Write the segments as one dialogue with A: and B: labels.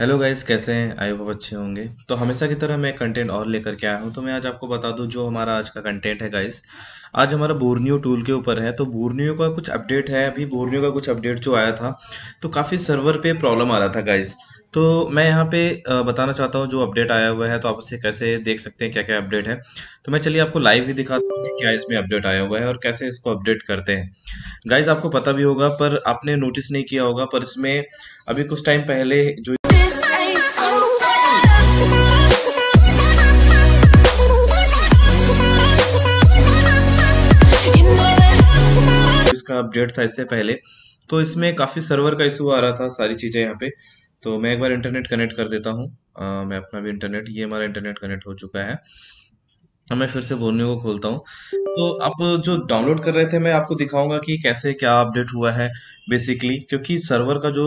A: hello guys कैसे हैं I hope अच्छे होंगे तो हमेशा की तरह मैं कंटेंट और लेकर के आया हूं तो मैं आज आपको बता दूं जो हमारा आज का कंटेंट है गाइस आज हमारा बोर्नियो टूल के ऊपर है तो बोर्नियो का कुछ अपडेट है अभी बोर्नियो का कुछ अपडेट जो आया था तो काफ़ी सर्वर पे प्रॉब्लम आ रहा था गाइज तो मैं यहाँ पे बताना चाहता हूँ जो अपडेट आया हुआ है तो आप उसे कैसे देख सकते हैं क्या क्या अपडेट है तो मैं चलिए आपको लाइव ही दिखा हूँ क्या इसमें अपडेट आया हुआ है और कैसे इसको अपडेट करते हैं गाइज आपको पता भी होगा पर आपने नोटिस नहीं किया होगा पर इसमें अभी कुछ टाइम पहले जो अपडेट था इससे पहले तो इसमें काफ़ी सर्वर का इशू आ रहा था सारी चीज़ें यहाँ पे तो मैं एक बार इंटरनेट कनेक्ट कर देता हूँ मैं अपना भी इंटरनेट ये हमारा इंटरनेट कनेक्ट हो चुका है मैं फिर से बोलने को खोलता हूँ तो आप जो डाउनलोड कर रहे थे मैं आपको दिखाऊंगा कि कैसे क्या अपडेट हुआ है बेसिकली क्योंकि सर्वर का जो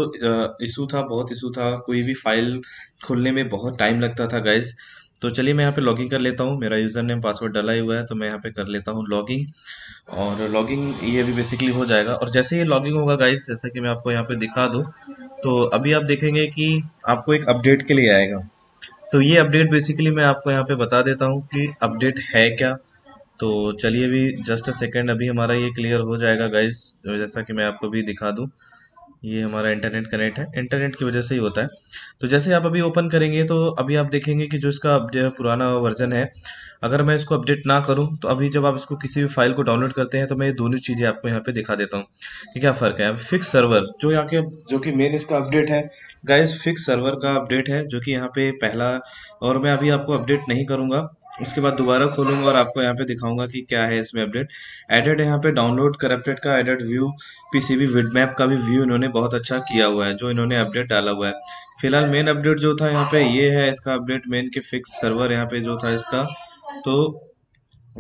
A: इशू था बहुत इशू था कोई भी फाइल खोलने में बहुत टाइम लगता था गाइज़ तो चलिए मैं यहाँ पे लॉगिंग कर लेता हूँ मेरा यूज़र नेम पासवर्ड डला हुआ है तो मैं यहाँ पे कर लेता हूँ लॉगिंग और लॉगिंग ये भी बेसिकली हो जाएगा और जैसे ये लॉगिंग होगा गाइस जैसा कि मैं आपको यहाँ पे दिखा दूँ तो अभी आप देखेंगे कि आपको एक अपडेट के लिए आएगा तो ये अपडेट बेसिकली मैं आपको यहाँ पे बता देता हूँ कि अपडेट है क्या तो चलिए अभी जस्ट अ सेकेंड अभी हमारा ये क्लियर हो जाएगा गाइज जैसा कि मैं आपको भी दिखा दूँ ये हमारा इंटरनेट कनेक्ट है इंटरनेट की वजह से ही होता है तो जैसे आप अभी ओपन करेंगे तो अभी आप देखेंगे कि जो इसका जो पुराना वर्जन है अगर मैं इसको अपडेट ना करूं तो अभी जब आप इसको किसी भी फाइल को डाउनलोड करते हैं तो मैं ये दोनों चीज़ें आपको यहाँ पे दिखा देता हूँ कि क्या फ़र्क है फिक्स सर्वर जो यहाँ के जो कि मेन इसका अपडेट है गाइस फिक्स सर्वर का अपडेट है जो कि यहाँ पे पहला और मैं अभी आपको अपडेट नहीं करूँगा उसके बाद दोबारा खोलूंगा और आपको यहाँ पे दिखाऊंगा कि क्या है इसमें अपडेट एडेड यहाँ पे डाउनलोड करप्टेड का एडेड व्यू पीसीबी विडमैप का भी व्यू इन्होंने बहुत अच्छा किया हुआ है जो इन्होंने अपडेट डाला हुआ है फिलहाल मेन अपडेट जो था यहाँ पे ये है इसका अपडेट मेन के फिक्स सर्वर यहाँ पे जो था इसका तो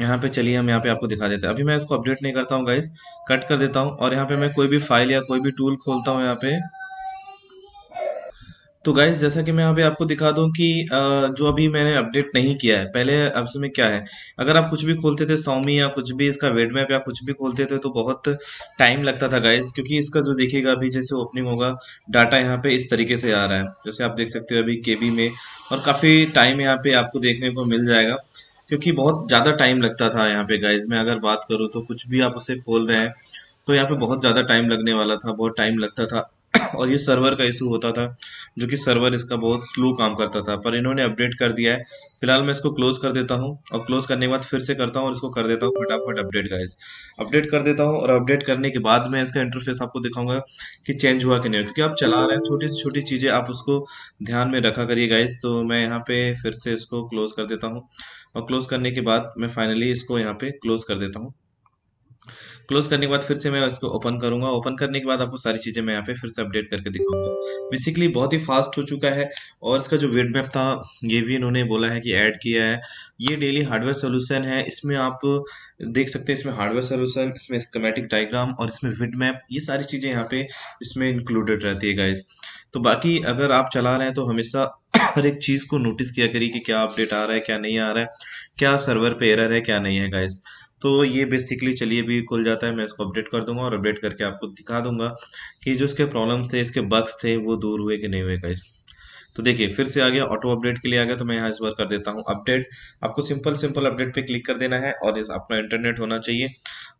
A: यहाँ पे चलिए हम यहाँ पे आपको दिखा देते हैं अभी मैं इसको अपडेट नहीं करता हूँ गाइज कट कर देता हूँ और यहाँ पे मैं कोई भी फाइल या कोई भी टूल खोलता हूँ यहाँ पे तो गाइस जैसा कि मैं यहाँ पे आपको दिखा दूं कि जो अभी मैंने अपडेट नहीं किया है पहले अब में क्या है अगर आप कुछ भी खोलते थे सौमी या कुछ भी इसका वेड मैप या कुछ भी खोलते थे तो बहुत टाइम लगता था गाइस क्योंकि इसका जो देखिएगा अभी जैसे ओपनिंग होगा डाटा यहाँ पे इस तरीके से आ रहा है जैसे आप देख सकते हो अभी के में और काफ़ी टाइम यहाँ पे आपको देखने को मिल जाएगा क्योंकि बहुत ज़्यादा टाइम लगता था यहाँ पे गाइज मैं अगर बात करूँ तो कुछ भी आप उसे खोल रहे हैं तो यहाँ पे बहुत ज़्यादा टाइम लगने वाला था बहुत टाइम लगता था और ये सर्वर का इशू होता था जो कि सर्वर इसका बहुत स्लो काम करता था पर इन्होंने अपडेट कर दिया है फिलहाल मैं इसको क्लोज कर देता हूँ और क्लोज करने के बाद फिर से करता हूँ और इसको कर देता हूँ फटाफट अपडेट गाइस अपडेट कर देता हूँ और अपडेट करने के बाद मैं इसका इंटरफेस आपको दिखाऊंगा कि चेंज हुआ कि नहीं क्योंकि आप चला रहे हैं छोटी से छोटी चीज़ें आप उसको ध्यान में रखा करिए गाइज तो मैं यहाँ पे फिर से इसको क्लोज कर देता हूँ और क्लोज करने के बाद मैं फाइनली इसको यहाँ पे क्लोज कर देता हूँ क्लोज करने के बाद फिर से मैं इसको ओपन करूंगा ओपन करने के बाद आपको सारी चीज़ें मैं यहाँ पे फिर से अपडेट करके दिखाऊंगा बेसिकली बहुत ही फास्ट हो चुका है और इसका जो वेड मैप था ये भी इन्होंने बोला है कि ऐड किया है ये डेली हार्डवेयर सोल्यूशन है इसमें आप देख सकते हैं इसमें हार्डवेयर सोल्यूशन इसमें स्कमेटिक डायग्राम और इसमें विड मैप ये सारी चीज़ें यहाँ पे इसमें इंक्लूडेड रहती है गाइज तो बाकी अगर आप चला रहे हैं तो हमेशा हर एक चीज़ को नोटिस किया करिए कि क्या अपडेट आ रहा है क्या नहीं आ रहा है क्या सर्वर पे एरर है क्या नहीं है गाइज़ तो ये बेसिकली चलिए भी खुल जाता है मैं इसको अपडेट कर दूंगा और अपडेट करके आपको दिखा दूंगा कि जो इसके प्रॉब्लम थे इसके बग्स थे वो दूर हुए कि नहीं हुए गाइस तो देखिए फिर से आ गया ऑटो अपडेट के लिए आ गया तो मैं यहाँ इस बार कर देता हूँ अपडेट आपको सिंपल सिंपल अपडेट पे क्लिक कर देना है और अपना इंटरनेट होना चाहिए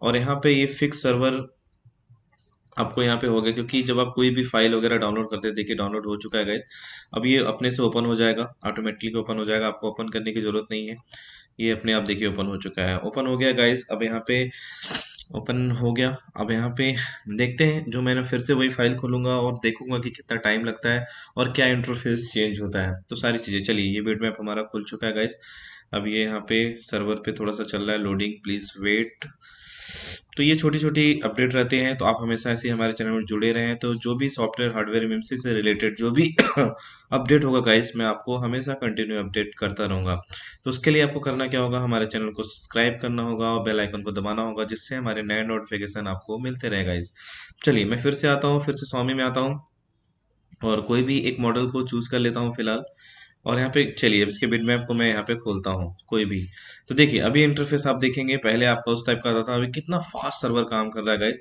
A: और यहाँ पे ये फिक्स सर्वर आपको यहाँ पे हो गया क्योंकि जब आप कोई भी फाइल वगैरह डाउनलोड करते हैं देखिए डाउनलोड हो चुका है गाइस अब ये अपने से ओपन हो जाएगा ऑटोमेटिकली ओपन हो जाएगा आपको ओपन करने की ज़रूरत नहीं है ये अपने आप देखिए ओपन हो चुका है ओपन हो गया गाइस अब यहाँ पे ओपन हो गया अब यहाँ पे देखते हैं जो मैंने फिर से वही फाइल खोलूंगा और देखूंगा कि कितना टाइम लगता है और क्या इंटरफेस चेंज होता है तो सारी चीज़ें चलिए ये वेट मैप हमारा खुल चुका है गाइस अब ये यहाँ पे सर्वर पे थोड़ा सा चल रहा है लोडिंग प्लीज़ वेट तो ये छोटी छोटी अपडेट रहते हैं तो आप हमेशा ऐसे हमारे चैनल में जुड़े रहें तो जो भी सॉफ्टवेयर हार्डवेयर एम से रिलेटेड जो भी अपडेट होगा गाइस मैं आपको हमेशा कंटिन्यू अपडेट करता रहूँगा तो उसके लिए आपको करना क्या होगा हमारे चैनल को सब्सक्राइब करना होगा और बेल आइकन को दबाना होगा जिससे हमारे नए नोटिफिकेशन आपको मिलते रहे गाइस चलिए मैं फिर से आता हूँ फिर से स्वामी में आता हूँ और कोई भी एक मॉडल को चूज़ कर लेता हूँ फिलहाल और यहाँ पे चलिए इसके बिड मैप को मैं यहाँ पे खोलता हूँ कोई भी तो देखिए अभी इंटरफेस आप देखेंगे पहले आपका उस टाइप का आता था अभी कितना फास्ट सर्वर काम कर रहा है गाइज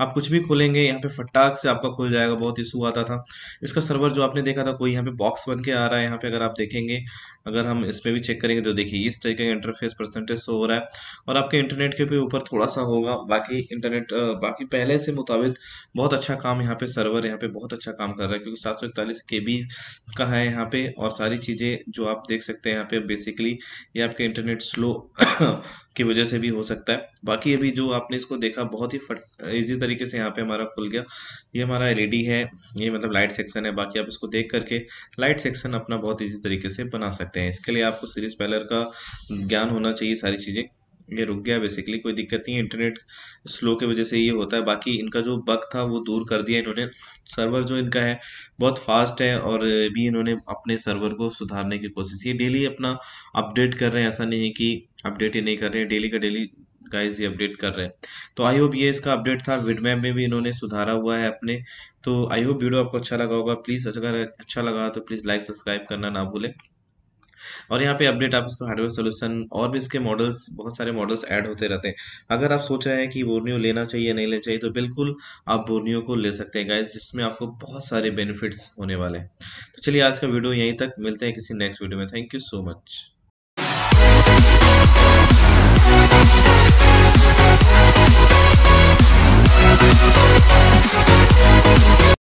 A: आप कुछ भी खोलेंगे यहाँ पे फटाक से आपका खुल जाएगा बहुत इशू आता था इसका सर्वर जो आपने देखा था कोई यहाँ पे बॉक्स बन के आ रहा है यहाँ पे अगर आप देखेंगे अगर हम इस पर भी चेक करेंगे तो देखिए इस तरीके का इंटरफेस परसेंटेज शो हो रहा है और आपके इंटरनेट के भी ऊपर थोड़ा सा होगा बाकी इंटरनेट बाकी पहले से मुताबिक बहुत अच्छा काम यहाँ पे सर्वर यहाँ पे बहुत अच्छा काम कर रहा है क्योंकि सात सौ इकतालीस के बी का है यहाँ पे और सारी चीज़ें जो आप देख सकते हैं यहाँ पे बेसिकली ये आपके इंटरनेट स्लो फ्लो की वजह से भी हो सकता है बाकी अभी जो आपने इसको देखा बहुत ही फट ईजी तरीके से यहाँ पे हमारा खुल गया ये हमारा एल है ये मतलब लाइट सेक्शन है बाकी आप इसको देख करके लाइट सेक्शन अपना बहुत ईजी तरीके से बना सकते हैं इसके लिए आपको सीरीज पैलर का ज्ञान होना चाहिए सारी चीज़ें ये रुक गया बेसिकली कोई दिक्कत नहीं है इंटरनेट स्लो के वजह से ये होता है बाकी इनका जो बग था वो दूर कर दिया इन्होंने सर्वर जो इनका है बहुत फास्ट है और भी इन्होंने अपने सर्वर को सुधारने की कोशिश ये डेली अपना अपडेट कर रहे हैं ऐसा नहीं है कि अपडेट ही नहीं कर रहे हैं डेली का डेली गाइज ये अपडेट कर रहे हैं तो आई होप ये इसका अपडेट था विडमैप में भी इन्होंने सुधारा हुआ है अपने तो आई होप वीडियो आपको अच्छा लगा होगा प्लीज़ अगर अच्छा लगा तो प्लीज़ लाइक सब्सक्राइब करना ना भूलें और यहाँ पे अपडेट आप इसको हार्डवेयर सोल्यूशन और भी इसके मॉडल्स बहुत सारे मॉडल्स ऐड होते रहते हैं अगर आप सोच रहे हैं कि बोर्नियो लेना चाहिए नहीं लेना चाहिए तो बिल्कुल आप बोर्नियो को ले सकते हैं गाइज जिसमें आपको बहुत सारे बेनिफिट्स होने वाले हैं तो चलिए आज का वीडियो यहीं तक मिलते हैं किसी नेक्स्ट वीडियो में thank you so much We'll be